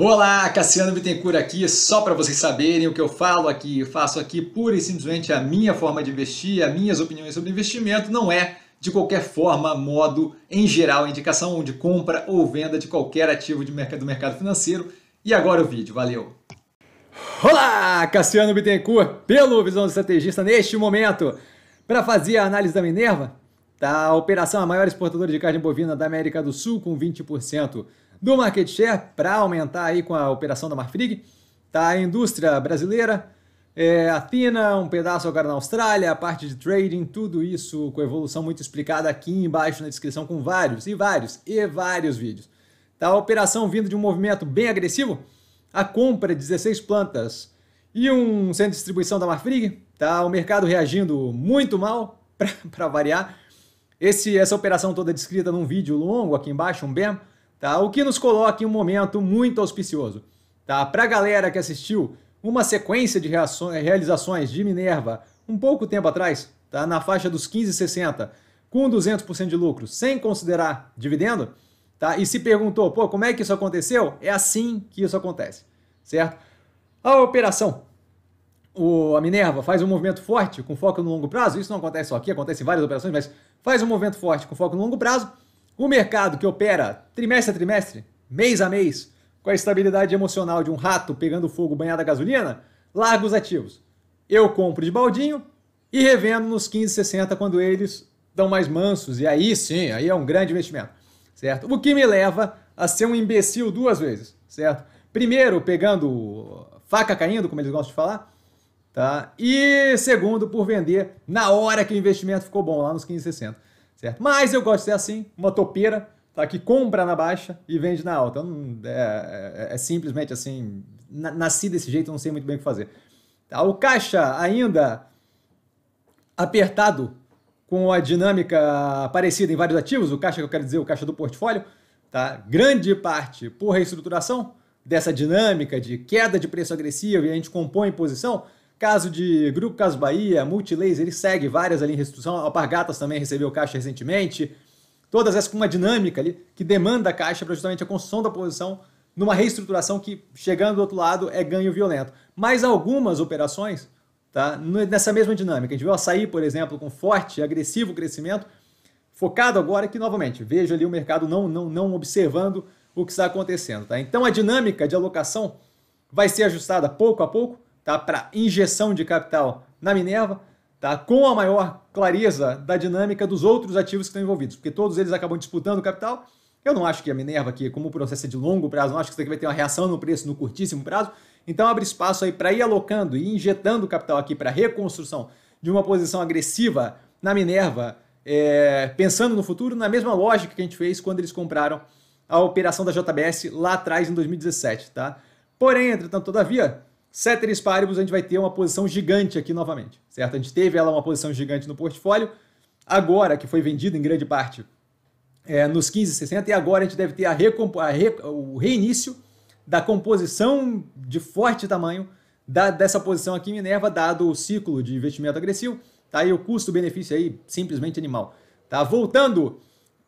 Olá, Cassiano Bittencourt aqui, só para vocês saberem o que eu falo aqui, eu faço aqui pura e simplesmente a minha forma de investir, as minhas opiniões sobre investimento, não é de qualquer forma, modo, em geral, indicação de compra ou venda de qualquer ativo de mercado, do mercado financeiro. E agora o vídeo, valeu! Olá, Cassiano Bittencourt, pelo Visão do Estrategista, neste momento, para fazer a análise da Minerva, da tá? operação, a maior exportadora de carne bovina da América do Sul, com 20% do market share para aumentar aí com a operação da Marfrig. Tá? A indústria brasileira, é, Athena, um pedaço agora na Austrália, a parte de trading, tudo isso com evolução muito explicada aqui embaixo na descrição com vários e vários e vários vídeos. Tá? A operação vindo de um movimento bem agressivo, a compra de 16 plantas e um centro de distribuição da Marfrig, tá? o mercado reagindo muito mal, para variar. Esse, essa operação toda descrita num vídeo longo aqui embaixo, um BEM, tá? O que nos coloca em um momento muito auspicioso, tá? Para a galera que assistiu uma sequência de reações, realizações de Minerva um pouco tempo atrás, tá? Na faixa dos 15,60, com 200% de lucro, sem considerar dividendo, tá? E se perguntou, pô, como é que isso aconteceu? É assim que isso acontece, certo? A operação o, a Minerva faz um movimento forte com foco no longo prazo, isso não acontece só aqui, acontece em várias operações, mas faz um movimento forte com foco no longo prazo, o mercado que opera trimestre a trimestre, mês a mês, com a estabilidade emocional de um rato pegando fogo banhado a gasolina, larga os ativos. Eu compro de baldinho e revendo nos 15,60 quando eles dão mais mansos. E aí sim, aí é um grande investimento, certo? O que me leva a ser um imbecil duas vezes, certo? Primeiro, pegando faca caindo, como eles gostam de falar, tá? E segundo, por vender na hora que o investimento ficou bom, lá nos 15,60 certo? Mas eu gosto de ser assim, uma topeira, tá? Que compra na baixa e vende na alta. é, é, é, simplesmente assim, na, nasci desse jeito, não sei muito bem o que fazer. Tá? O caixa ainda apertado com a dinâmica parecida em vários ativos, o caixa que eu quero dizer, o caixa do portfólio, tá? Grande parte por reestruturação dessa dinâmica de queda de preço agressivo e a gente compõe posição, Caso de Grupo Caso Bahia, Multilaser, ele segue várias ali em restituição. Alpargatas também recebeu caixa recentemente. Todas essas com uma dinâmica ali que demanda a caixa para justamente a construção da posição numa reestruturação que, chegando do outro lado, é ganho violento. Mas algumas operações tá, nessa mesma dinâmica. A gente viu açaí, por exemplo, com forte, agressivo crescimento, focado agora que, novamente, vejo ali o mercado não, não, não observando o que está acontecendo. Tá? Então a dinâmica de alocação vai ser ajustada pouco a pouco tá? para injeção de capital na Minerva, tá? com a maior clareza da dinâmica dos outros ativos que estão envolvidos, porque todos eles acabam disputando capital. Eu não acho que a Minerva, aqui, como o processo é de longo prazo, não acho que isso aqui vai ter uma reação no preço no curtíssimo prazo. Então abre espaço aí para ir alocando e injetando capital aqui para reconstrução de uma posição agressiva na Minerva, é, pensando no futuro, na mesma lógica que a gente fez quando eles compraram a operação da JBS lá atrás em 2017, tá? Porém, entretanto, todavia, ceteris paribus, a gente vai ter uma posição gigante aqui novamente, certo? A gente teve ela uma posição gigante no portfólio, agora que foi vendida em grande parte é, nos 15,60 e agora a gente deve ter a a re o reinício da composição de forte tamanho da, dessa posição aqui em Minerva, dado o ciclo de investimento agressivo, tá? E o custo-benefício aí simplesmente animal, tá? Voltando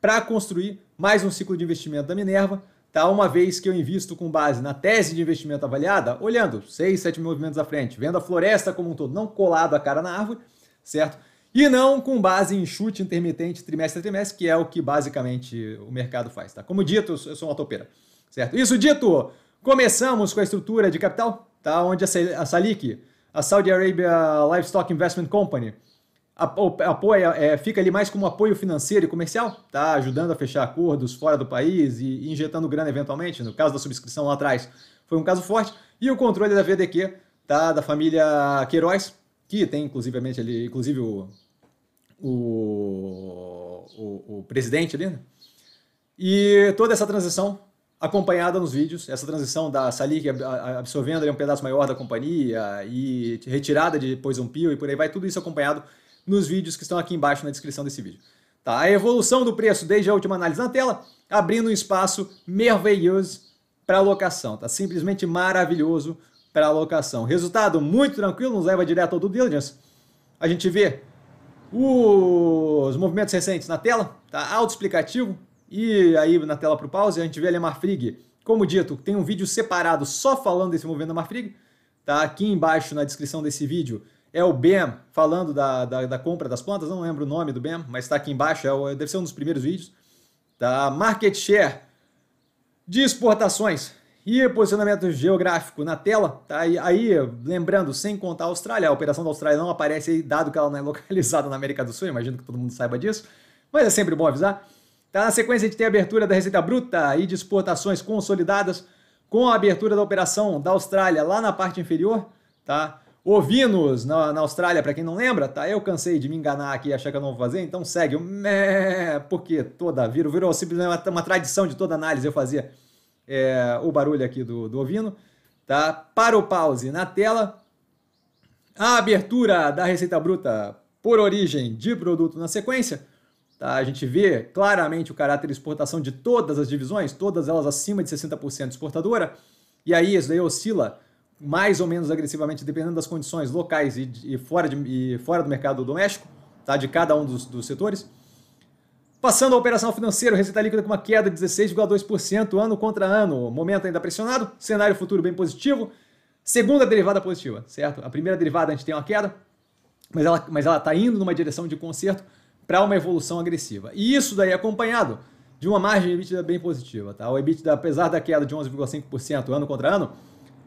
para construir mais um ciclo de investimento da Minerva, tá? Uma vez que eu invisto com base na tese de investimento avaliada, olhando 6, 7 mil movimentos à frente, vendo a floresta como um todo, não colado a cara na árvore, certo? E não com base em chute intermitente trimestre a trimestre, que é o que basicamente o mercado faz, tá? Como dito, eu sou uma topeira, certo? Isso dito, começamos com a estrutura de capital, tá? Onde a Salik, a Saudi Arabia Livestock Investment Company, apoia, é, fica ali mais como apoio financeiro e comercial, tá ajudando a fechar acordos fora do país e injetando grana eventualmente, no caso da subscrição lá atrás foi um caso forte, e o controle da VDQ, tá, da família Queiroz, que tem inclusive, ali, inclusive o, o, o, o presidente ali, né? E toda essa transição acompanhada nos vídeos, essa transição da Salik absorvendo ali um pedaço maior da companhia e retirada de Poison Pill e por aí vai, tudo isso acompanhado nos vídeos que estão aqui embaixo na descrição desse vídeo. Tá? A evolução do preço desde a última análise na tela, abrindo um espaço maravilhoso para alocação. Tá? Simplesmente maravilhoso para alocação. Resultado muito tranquilo, nos leva direto ao due diligence. A gente vê os movimentos recentes na tela, tá? autoexplicativo. E aí na tela para o pause, a gente vê ali a Marfrig. Como dito, tem um vídeo separado só falando desse movimento da Marfrig. Tá aqui embaixo na descrição desse vídeo é o Ben falando da, da, da compra das plantas, não lembro o nome do Ben, mas está aqui embaixo, é o, é, deve ser um dos primeiros vídeos. da tá? Market share de exportações e posicionamento geográfico na tela. Tá? E aí, lembrando, sem contar a Austrália, a operação da Austrália não aparece aí, dado que ela não é localizada na América do Sul, imagino que todo mundo saiba disso, mas é sempre bom avisar. Tá? Na sequência, a gente tem a abertura da Receita Bruta e de exportações consolidadas, com a abertura da operação da Austrália lá na parte inferior. Tá? ovinos na, na Austrália, para quem não lembra, tá? Eu cansei de me enganar aqui e achar que eu não vou fazer, então segue o mé, porque toda, virou, virou simplesmente uma, uma tradição de toda análise, eu fazia é, o barulho aqui do, do ovino, tá? Para o pause na tela, a abertura da receita bruta por origem de produto na sequência, tá? A gente vê claramente o caráter de exportação de todas as divisões, todas elas acima de 60% exportadora, e aí isso daí oscila mais ou menos agressivamente, dependendo das condições locais e, e fora, de, e fora do mercado doméstico, tá? de cada um dos, dos setores. Passando à operação financeira, receita líquida com uma queda de 16,2% ano contra ano. Momento ainda pressionado, cenário futuro bem positivo. Segunda derivada positiva, certo? A primeira derivada a gente tem uma queda, mas ela está mas ela tá indo numa direção de conserto para uma evolução agressiva. E isso daí acompanhado de uma margem EBITDA bem positiva. Tá? O EBITDA, apesar da queda de 11,5% ano contra ano,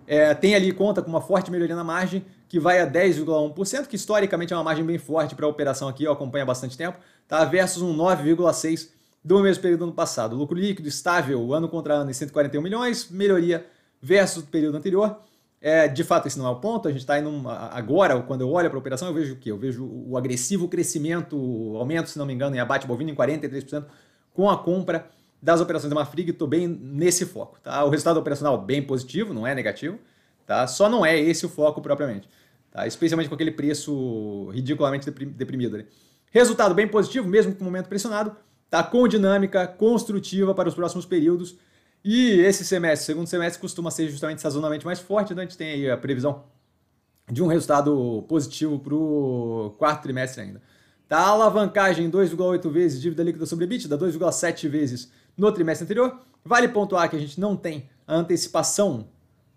é, tem ali conta com uma forte melhoria na margem, que vai a 10,1%, que historicamente é uma margem bem forte para a operação aqui, eu acompanho há bastante tempo, tá? versus um 9,6% do mesmo período do ano passado. Lucro líquido estável ano contra ano em 141 milhões, melhoria versus o período anterior. É, de fato, esse não é o ponto. A gente está indo agora, quando eu olho para a operação, eu vejo o quê? Eu vejo o agressivo crescimento, aumento, se não me engano, em abate bovino em 43%, com a compra das operações da Mafrig, estou bem nesse foco. Tá? O resultado operacional bem positivo, não é negativo. Tá? Só não é esse o foco propriamente. Tá? Especialmente com aquele preço ridiculamente deprimido ali. Resultado bem positivo, mesmo com o momento pressionado, tá? com dinâmica construtiva para os próximos períodos. E esse semestre, segundo semestre, costuma ser justamente sazonalmente mais forte, então a gente tem aí a previsão de um resultado positivo para o quarto trimestre ainda. Tá? Alavancagem 2,8 vezes dívida líquida sobre EBITDA, 2,7 vezes no trimestre anterior. Vale pontuar que a gente não tem a antecipação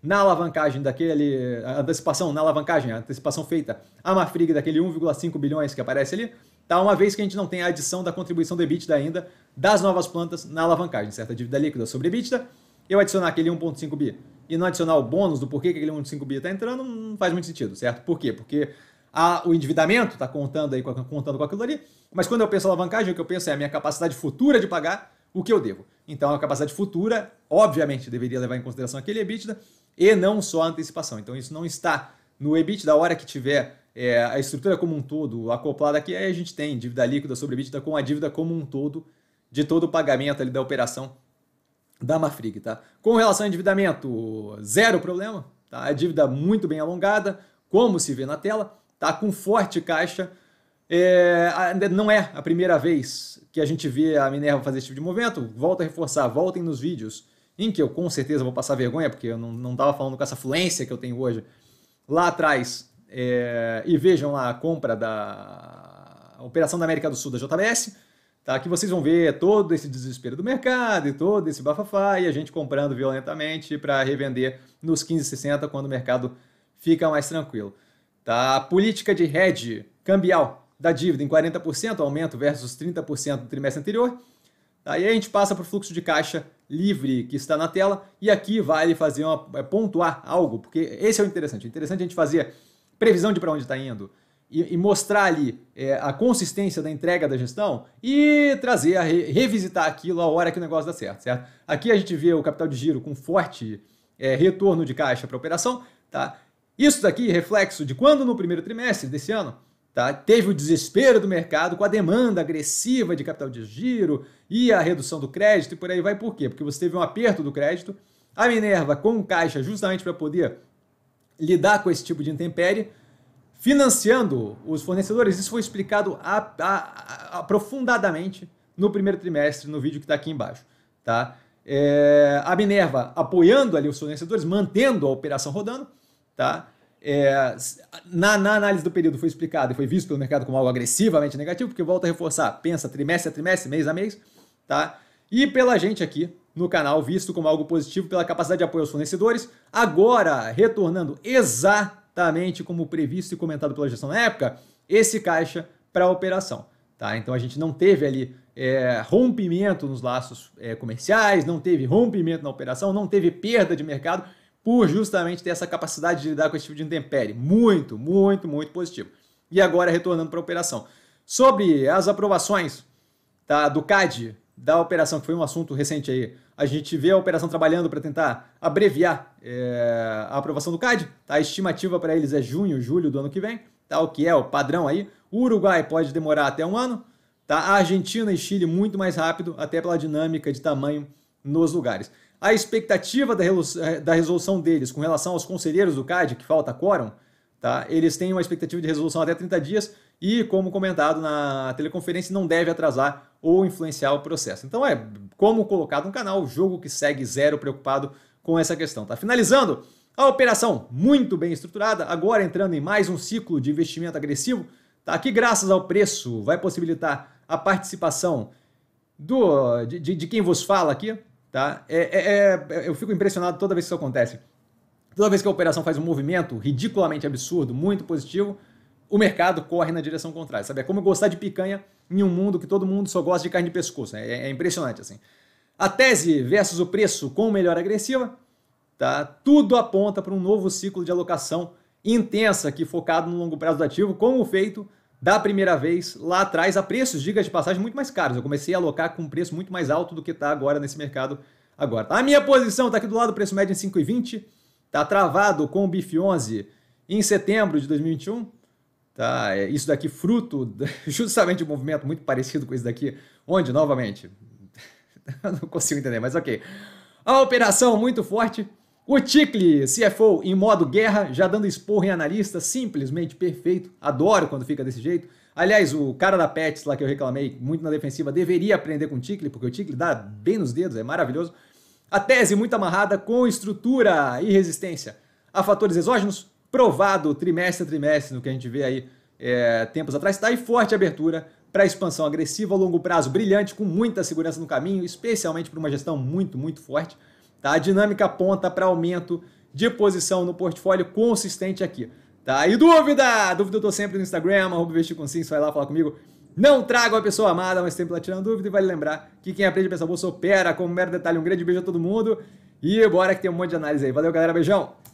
na alavancagem daquele. A antecipação na alavancagem, a antecipação feita a Mafrig daquele 1,5 bilhões que aparece ali, tá? Uma vez que a gente não tem a adição da contribuição do EBITDA ainda das novas plantas na alavancagem, certa dívida líquida sobre EBITDA. Eu adicionar aquele 1,5 bi e não adicionar o bônus do porquê que aquele 1,5 bi está entrando, não faz muito sentido, certo? Por quê? Porque a, o endividamento está contando aí contando com aquilo ali, mas quando eu penso alavancagem, o que eu penso é a minha capacidade futura de pagar o que eu devo. Então a capacidade futura, obviamente, deveria levar em consideração aquele EBITDA e não só a antecipação. Então isso não está no EBIT da hora que tiver é, a estrutura como um todo acoplada aqui, aí a gente tem dívida líquida sobre EBITDA com a dívida como um todo de todo o pagamento ali da operação da Mafrig, tá? Com relação ao endividamento, zero problema, tá? A dívida muito bem alongada, como se vê na tela, tá com forte caixa, é, não é a primeira vez que a gente vê a Minerva fazer esse tipo de movimento. Volto a reforçar, voltem nos vídeos, em que eu com certeza vou passar vergonha, porque eu não estava falando com essa fluência que eu tenho hoje, lá atrás. É, e vejam lá a compra da Operação da América do Sul da JBS, tá? que vocês vão ver todo esse desespero do mercado e todo esse bafafá e a gente comprando violentamente para revender nos 15,60 quando o mercado fica mais tranquilo. Tá? política de hedge cambial da dívida em 40%, aumento versus 30% do trimestre anterior. Aí a gente passa para o fluxo de caixa livre que está na tela e aqui vale fazer uma, é, pontuar algo, porque esse é o interessante. O interessante é a gente fazer previsão de para onde está indo e, e, mostrar ali é, a consistência da entrega da gestão e trazer, a re, revisitar aquilo a hora que o negócio dá certo, certo? Aqui a gente vê o capital de giro com forte é, retorno de caixa para a operação, tá? Isso daqui é reflexo de quando no primeiro trimestre desse ano Tá? Teve o desespero do mercado com a demanda agressiva de capital de giro e a redução do crédito e por aí vai. Por quê? Porque você teve um aperto do crédito. A Minerva, com caixa, justamente para poder lidar com esse tipo de intempérie, financiando os fornecedores. Isso foi explicado a, a, a, aprofundadamente no primeiro trimestre, no vídeo que está aqui embaixo. Tá? É, a Minerva apoiando ali os fornecedores, mantendo a operação rodando. Tá? é, na, na, análise do período foi explicado e foi visto pelo mercado como algo agressivamente negativo, porque volta a reforçar, pensa trimestre a trimestre, mês a mês, tá? E pela gente aqui no canal, visto como algo positivo pela capacidade de apoio aos fornecedores, agora retornando exatamente como previsto e comentado pela gestão na época, esse caixa para a operação. Tá? Então a gente não teve ali é, rompimento nos laços é, comerciais, não teve rompimento na operação, não teve perda de mercado por justamente ter essa capacidade de lidar com esse tipo de intempérie. Muito, muito, muito positivo. E agora retornando para a operação. Sobre as aprovações tá, do CAD, da operação, que foi um assunto recente aí, a gente vê a operação trabalhando para tentar abreviar é, a aprovação do CAD. Tá? A estimativa para eles é junho, julho do ano que vem, tá? o que é o padrão aí. O Uruguai pode demorar até um ano, tá? a Argentina e Chile muito mais rápido, até pela dinâmica de tamanho nos lugares a expectativa eh, da resolução deles com relação aos conselheiros do CAD, que falta quórum, tá? eles têm uma expectativa de resolução até 30 dias e, como comentado na teleconferência, não deve atrasar ou influenciar o processo. Então é como colocado no canal, jogo que segue zero preocupado com essa questão. Tá? Finalizando, a operação muito bem estruturada, agora entrando em mais um ciclo de investimento agressivo, tá? que graças ao preço vai possibilitar a participação do, de, de, de quem vos fala aqui, Tá? É, é, é, eu fico impressionado toda vez que isso acontece. Toda vez que a operação faz um movimento ridiculamente absurdo, muito positivo, o mercado corre na direção contrária. Sabe? É como gostar de picanha em um mundo que todo mundo só gosta de carne de pescoço. Né? É, é impressionante assim. A tese versus o preço com melhor agressiva, tá? tudo aponta para um novo ciclo de alocação intensa aqui focado no longo prazo do ativo, como feito da primeira vez lá atrás a preços, diga de passagem, muito mais caros. Eu comecei a alocar com um preço muito mais alto do que está agora nesse mercado agora. A minha posição está aqui do lado, preço médio em 5,20, está travado com o BIF 11 em setembro de 2021. Tá, é, isso daqui fruto justamente de um movimento muito parecido com isso daqui, onde, novamente, não consigo entender, mas ok. A operação muito forte o Ticle, CFO, em modo guerra, já dando esporro em analista, simplesmente perfeito. Adoro quando fica desse jeito. Aliás, o cara da Pets lá que eu reclamei muito na defensiva deveria aprender com o Ticle, porque o Ticle dá bem nos dedos, é maravilhoso. A tese muito amarrada com estrutura e resistência a fatores exógenos, provado trimestre a trimestre no que a gente vê aí é, tempos atrás. Está aí forte abertura para expansão agressiva a longo prazo, brilhante, com muita segurança no caminho, especialmente para uma gestão muito, muito forte. Tá? A dinâmica aponta para aumento de posição no portfólio consistente aqui. Tá? E dúvida? Dúvida eu tô sempre no Instagram, arroba vai lá falar comigo. Não trago a pessoa amada, mas sempre lá tirando dúvida. E vale lembrar que quem aprende a pensar bolsa opera como um mero detalhe. Um grande beijo a todo mundo. E bora que tem um monte de análise aí. Valeu, galera. Beijão!